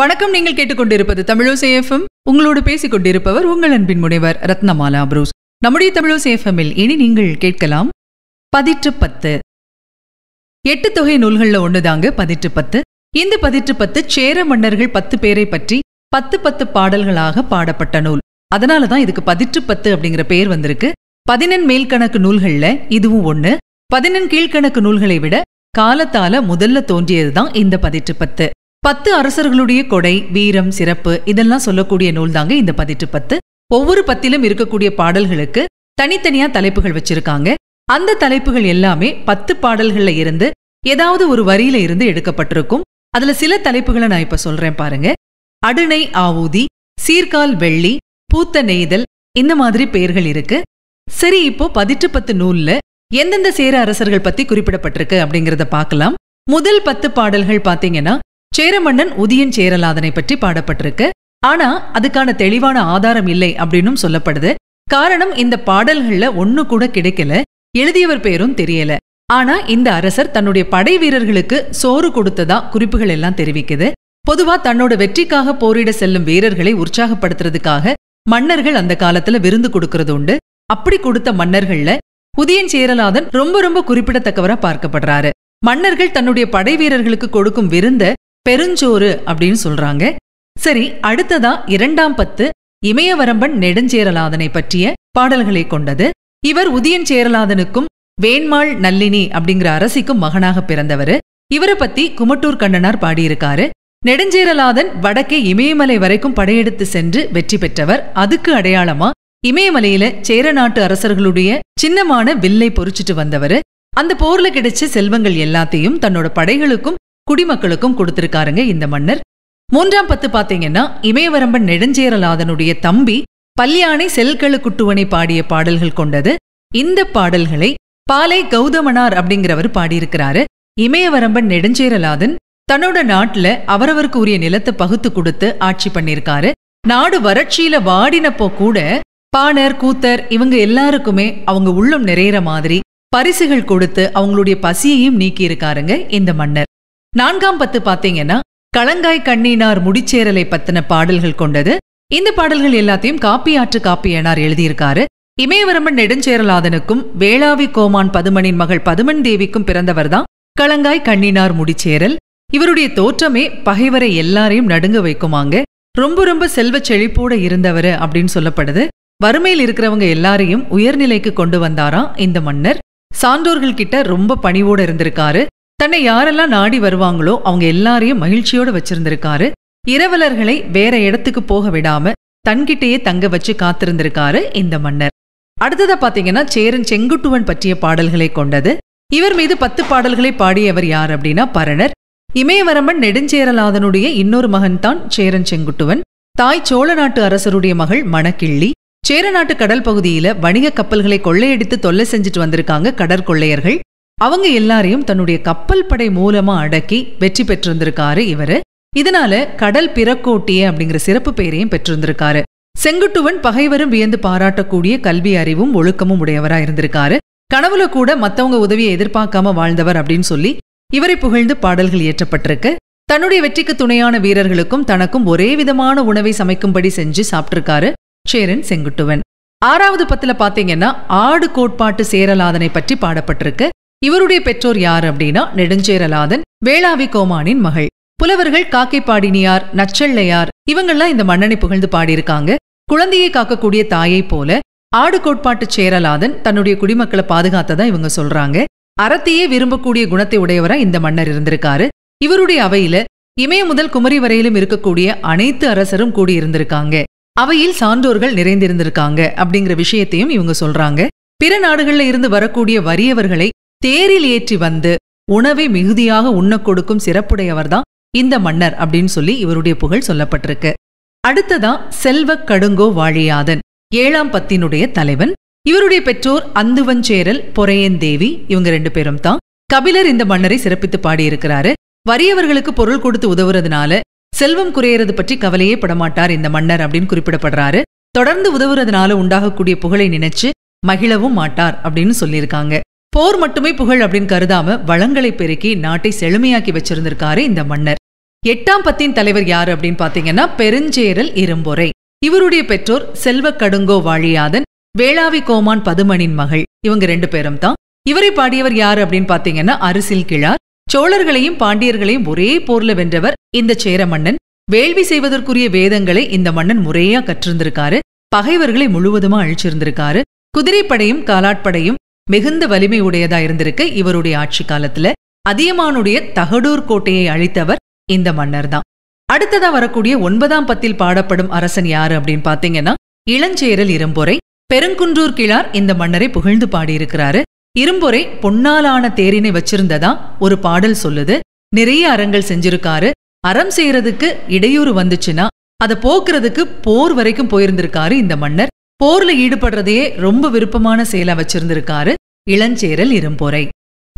வணக்கம் நீங்கள் கேட்டுக்கொண்டிருப்பது தமிழோசேஃபம் உங்களோடு பேசிக் கொண்டிருப்பவர் உங்கள் அன்பின் முனைவர் ரத்னமாலா புரூஸ் நம்முடைய தமிழோசேஃபமில் இனி நீங்கள் கேட்கலாம் பதிற்று பத்து எட்டு தொகை நூல்களில் ஒன்றுதாங்க பதிற்று பத்து இந்த பதிற்று பத்து சேர மன்னர்கள் பத்து பேரை பற்றி பத்து பத்து பாடல்களாக பாடப்பட்ட நூல் அதனால தான் இதுக்கு பதிற்று பத்து அப்படிங்கிற பெயர் வந்திருக்கு பதினெண் மேல்கணக்கு நூல்களில் இதுவும் ஒன்று பதினெண் கீழ்கணக்கு நூல்களை விட காலத்தால முதல்ல தோன்றியது தான் இந்த பதிற்று பத்து பத்து அரசர்களுடைய கொடை வீரம் சிறப்பு இதெல்லாம் சொல்லக்கூடிய நூல் தாங்க இந்த பதிட்டு பத்து ஒவ்வொரு பத்திலும் இருக்கக்கூடிய பாடல்களுக்கு தனித்தனியா தலைப்புகள் வச்சிருக்காங்க அந்த தலைப்புகள் எல்லாமே பத்து பாடல்கள்ல இருந்து ஏதாவது ஒரு வரியில இருந்து எடுக்கப்பட்டிருக்கும் அதுல சில தலைப்புகளை நான் இப்ப சொல்றேன் பாருங்க அடுணை ஆவூதி சீர்கால் வெள்ளி பூத்த நெய்தல் இந்த மாதிரி பெயர்கள் இருக்கு சரி இப்போ பதிட்டு பத்து நூல்ல எந்தெந்த சேர அரசர்கள் பத்தி குறிப்பிடப்பட்டிருக்கு அப்படிங்கறத பார்க்கலாம் முதல் பத்து பாடல்கள் பாத்தீங்கன்னா சேரமன்னன் உதியன் சேரலாதனை பற்றி பாடப்பட்டிருக்கு ஆனா அதுக்கான தெளிவான ஆதாரம் இல்லை அப்படின்னும் சொல்லப்படுது காரணம் இந்த பாடல்கள்ல ஒண்ணு கூட கிடைக்கல எழுதியவர் பேரும் தெரியல ஆனா இந்த அரசர் தன்னுடைய படை வீரர்களுக்கு சோறு கொடுத்ததா குறிப்புகள் எல்லாம் தெரிவிக்குது பொதுவா தன்னோட வெற்றிக்காக போரிட செல்லும் வீரர்களை உற்சாகப்படுத்துறதுக்காக மன்னர்கள் அந்த காலத்துல விருந்து கொடுக்கறது உண்டு அப்படி கொடுத்த மன்னர்கள்ல புதியன் சேரலாதன் ரொம்ப ரொம்ப குறிப்பிடத்தக்கவரா பார்க்கப்படுறாரு மன்னர்கள் தன்னுடைய படை வீரர்களுக்கு கொடுக்கும் விருந்த பெருஞ்சோறு அப்படின்னு சொல்றாங்க சரி அடுத்ததா இரண்டாம் பத்து இமயவரம்பன் நெடுஞ்சேரலாதனை பற்றிய பாடல்களை கொண்டது இவர் உதியன் சேரலாதனுக்கும் வேண்மாள் நல்லினி அப்படிங்கிற அரசிக்கும் மகனாக பிறந்தவர் இவரை பத்தி குமட்டூர் கண்ணனார் பாடியிருக்காரு நெடுஞ்சேரலாதன் வடக்கே இமயமலை வரைக்கும் படையெடுத்து சென்று வெற்றி பெற்றவர் அதுக்கு அடையாளமா இமயமலையில சேர நாட்டு அரசர்களுடைய சின்னமான வில்லை பொறிச்சிட்டு வந்தவர் அந்த போர்ல கிடைச்ச செல்வங்கள் எல்லாத்தையும் தன்னோட படைகளுக்கும் குடிமக்களுக்கும் கொடுத்திருக்காருங்க இந்த மன்னர் மூன்றாம் பத்து பாத்தீங்கன்னா இமயவரம்பன் நெடுஞ்சேரலாதனுடைய தம்பி பல்யானை செல்கழு குட்டுவனை பாடிய பாடல்கள் கொண்டது இந்த பாடல்களை பாலை கௌதமனார் அப்படிங்கிறவர் பாடியிருக்கிறாரு இமயவரம்பன் நெடுஞ்சேரலாதன் தன்னோட நாட்டுல அவரவருக்கு உரிய நிலத்தை பகுத்து கொடுத்து ஆட்சி பண்ணியிருக்காரு நாடு வறட்சியில வாடினப்போ கூட பாணர் கூத்தர் இவங்க எல்லாருக்குமே அவங்க உள்ளம் நிறையிற மாதிரி பரிசுகள் கொடுத்து அவங்களுடைய பசியையும் நீக்கி இருக்காருங்க இந்த மன்னர் நான்காம் பத்து பார்த்தீங்கன்னா கலங்காய் கண்ணினார் முடிச்சேரலை பத்தின பாடல்கள் கொண்டது இந்த பாடல்கள் எல்லாத்தையும் காப்பியாற்று காப்பியனார் எழுதியிருக்காரு இமயவரம்பன் நெடுஞ்சேரலாதனுக்கும் வேளாவி கோமான் பதுமனின் மகள் பதுமன் தேவிக்கும் பிறந்தவர்தான் கலங்காய் கண்ணினார் முடிச்சேரல் இவருடைய தோற்றமே பகைவரை எல்லாரையும் நடுங்க வைக்குமாங்க ரொம்ப ரொம்ப செல்வ செழிப்போட இருந்தவர் அப்படின்னு சொல்லப்படுது வறுமையில் இருக்கிறவங்க எல்லாரையும் உயர்நிலைக்கு கொண்டு வந்தாராம் இந்த மன்னர் சான்றோர்கள் கிட்ட ரொம்ப பணிவோட இருந்திருக்காரு தன்னை யாரெல்லாம் நாடி வருவாங்களோ அவங்க எல்லாரையும் மகிழ்ச்சியோடு வச்சிருந்திருக்காரு இரவலர்களை வேற இடத்துக்கு போக விடாம தன்கிட்டேயே தங்க வச்சு காத்திருந்திருக்காரு இந்த மன்னர் அடுத்ததை பாத்தீங்கன்னா சேரன் செங்குட்டுவன் பற்றிய பாடல்களை கொண்டது இவர் மீது பத்து பாடல்களை பாடியவர் யார் அப்படின்னா பரணர் இமயவரமன் நெடுஞ்சேரலாதனுடைய இன்னொரு மகன் தான் சேரன் செங்குட்டுவன் தாய் சோழ நாட்டு அரசருடைய மகள் மணக்கிள்ளி சேரநாட்டு கடல் பகுதியில வணிக கப்பல்களை கொள்ளையடித்து தொல்லை செஞ்சுட்டு வந்திருக்காங்க கடற்கொள்ளையர்கள் அவங்க எல்லாரையும் தன்னுடைய கப்பல் படை மூலமா அடக்கி வெற்றி பெற்றிருந்திருக்காரு இவரு இதனால கடல் பிறக்கோட்டிய அப்படிங்கிற சிறப்பு பெயரையும் பெற்றிருந்திருக்காரு செங்குட்டுவன் பகைவரும் வியந்து பாராட்டக்கூடிய கல்வி அறிவும் ஒழுக்கமும் உடையவரா இருந்திருக்காரு கனவுல கூட மத்தவங்க உதவியை எதிர்பார்க்காம வாழ்ந்தவர் அப்படின்னு சொல்லி இவரை புகழ்ந்து பாடல்கள் இயற்றப்பட்டிருக்கு தன்னுடைய வெற்றிக்கு துணையான வீரர்களுக்கும் தனக்கும் ஒரே விதமான உணவை சமைக்கும்படி செஞ்சு சாப்பிட்டிருக்காரு சேரன் செங்குட்டுவன் ஆறாவது பத்துல பாத்தீங்கன்னா ஆடு கோட்பாட்டு சேரலாதனை பற்றி பாடப்பட்டிருக்கு இவருடைய பெற்றோர் யார் அப்படின்னா நெடுஞ்சேரலாதன் வேளாவி கோமானின் மகள் புலவர்கள் காக்கைப்பாடினியார் நச்சள்ளையார் இவங்கள்லாம் இந்த மன்னனை புகழ்ந்து பாடியிருக்காங்க குழந்தையை காக்கக்கூடிய தாயை போல ஆடு கோட்பாட்டு சேரலாதன் தன்னுடைய குடிமக்களை பாதுகாத்ததா இவங்க சொல்றாங்க அறத்தையே விரும்பக்கூடிய குணத்தை உடையவரா இந்த மன்னர் இருந்திருக்காரு இவருடைய அவையில இமய முதல் குமரி வரையிலும் இருக்கக்கூடிய அனைத்து அரசரும் கூடியிருந்திருக்காங்க அவையில் சான்றோர்கள் நிறைந்திருந்திருக்காங்க அப்படிங்கிற விஷயத்தையும் இவங்க சொல்றாங்க பிற நாடுகள்ல இருந்து வரக்கூடிய வறியவர்களை தேரில் ஏற்றி வந்து உணவை மிகுதியாக உண்ணக் கொடுக்கும் சிறப்புடையவர்தான் இந்த மன்னர் அப்படின்னு சொல்லி இவருடைய புகழ் சொல்லப்பட்டிருக்கு அடுத்ததா செல்வக் கடுங்கோ வாழியாதன் ஏழாம் பத்தினுடைய தலைவன் இவருடைய பெற்றோர் அந்துவஞ்சேரல் பொறையன் தேவி இவங்க ரெண்டு பேரும் தான் கபிலர் இந்த மன்னரை சிறப்பித்து பாடியிருக்கிறாரு வறியவர்களுக்கு பொருள் கொடுத்து உதவுறதுனால செல்வம் குறையிறது பற்றி கவலையே படமாட்டார் இந்த மன்னர் அப்படின்னு குறிப்பிடப்படுறாரு தொடர்ந்து உதவுறதுனால உண்டாகக்கூடிய புகழை நினைச்சு மகிழவும் மாட்டார் அப்படின்னு சொல்லியிருக்காங்க போர் மட்டுமே புகழ் அப்படின்னு கருதாம வளங்களை பெருக்கி நாட்டை செழுமையாக்கி வச்சிருந்திருக்காரு இந்த மன்னர் எட்டாம் பத்தின் தலைவர் யாரு அப்படின்னு பாத்தீங்கன்னா பெருஞ்சேரல் இரும்பொறை இவருடைய பெற்றோர் செல்வ கடுங்கோ வாழியாதன் வேளாவி கோமான் பதுமனின் மகள் இவங்க ரெண்டு பேரும் தான் இவரை பாடியவர் யாரு அப்படின்னு பாத்தீங்கன்னா அரசில் கிழார் சோழர்களையும் பாண்டியர்களையும் ஒரே போர்ல வென்றவர் இந்த சேர மன்னன் வேள்வி செய்வதற்குரிய வேதங்களை இந்த மன்னன் முறையா கற்றிருந்திருக்காரு பகைவர்களை முழுவதுமா அழிச்சிருந்திருக்காரு குதிரைப்படையும் காலாட்படையும் மிகுந்த வலிமை உடையதா இருந்திருக்கு இவருடைய ஆட்சி காலத்துல அதியமானுடைய தகடூர் கோட்டையை அழித்தவர் இந்த மன்னர் தான் அடுத்ததா வரக்கூடிய ஒன்பதாம் பத்தில் பாடப்படும் அரசன் யாரு அப்படின்னு பாத்தீங்கன்னா இளஞ்சேரல் இரும்பொறை பெருங்குன்றூர் கிழார் இந்த மன்னரை புகழ்ந்து பாடியிருக்கிறாரு இரும்பொறை பொன்னாலான தேரினை வச்சிருந்ததா ஒரு பாடல் சொல்லுது நிறைய அறங்கள் செஞ்சிருக்காரு அறம் செய்யறதுக்கு இடையூறு வந்துச்சுன்னா அதை போக்குறதுக்கு போர் வரைக்கும் போயிருந்திருக்காரு இந்த மன்னர் போர்ல ஈடுபடுறதே ரொம்ப விருப்பமான செயலா வச்சிருந்திருக்காரு இளஞ்சேரல் இரும்பொறை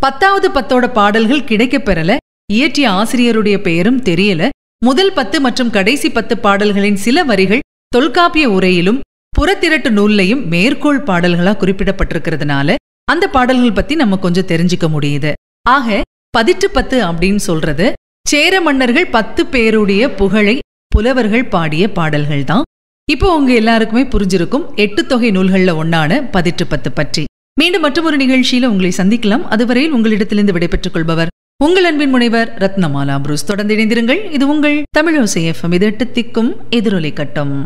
பத்தாவது பத்தோட பாடல்கள் கிடைக்கப் பெறல இயற்றிய ஆசிரியருடைய பெயரும் தெரியல முதல் பத்து மற்றும் கடைசி பத்து பாடல்களின் சில வரிகள் தொல்காப்பிய உரையிலும் புறத்திரட்டு நூல்லையும் மேற்கோள் பாடல்களா குறிப்பிடப்பட்டிருக்கிறதுனால அந்த பாடல்கள் பத்தி நம்ம கொஞ்சம் தெரிஞ்சுக்க முடியுது ஆக பதிட்டு பத்து அப்படின்னு சொல்றது சேர மன்னர்கள் பத்து பேருடைய புகழை புலவர்கள் பாடிய பாடல்கள் தான் இப்போ உங்க எல்லாருக்குமே புரிஞ்சிருக்கும் எட்டு தொகை நூல்களில் ஒன்னான பதிட்டு பத்து பற்றி மீண்டும் மற்றொரு நிகழ்ச்சியில உங்களை சந்திக்கலாம் அதுவரையில் உங்களிடத்திலிருந்து விடைபெற்றுக் கொள்பவர் உங்கள் அன்பின் முனைவர் ரத்னமாலா புரூஸ் தொடர்ந்து இணைந்திருங்கள் இது உங்கள் தமிழோசை எஃப்எம் இது எட்டு திக்கும் எதிரொலி கட்டம்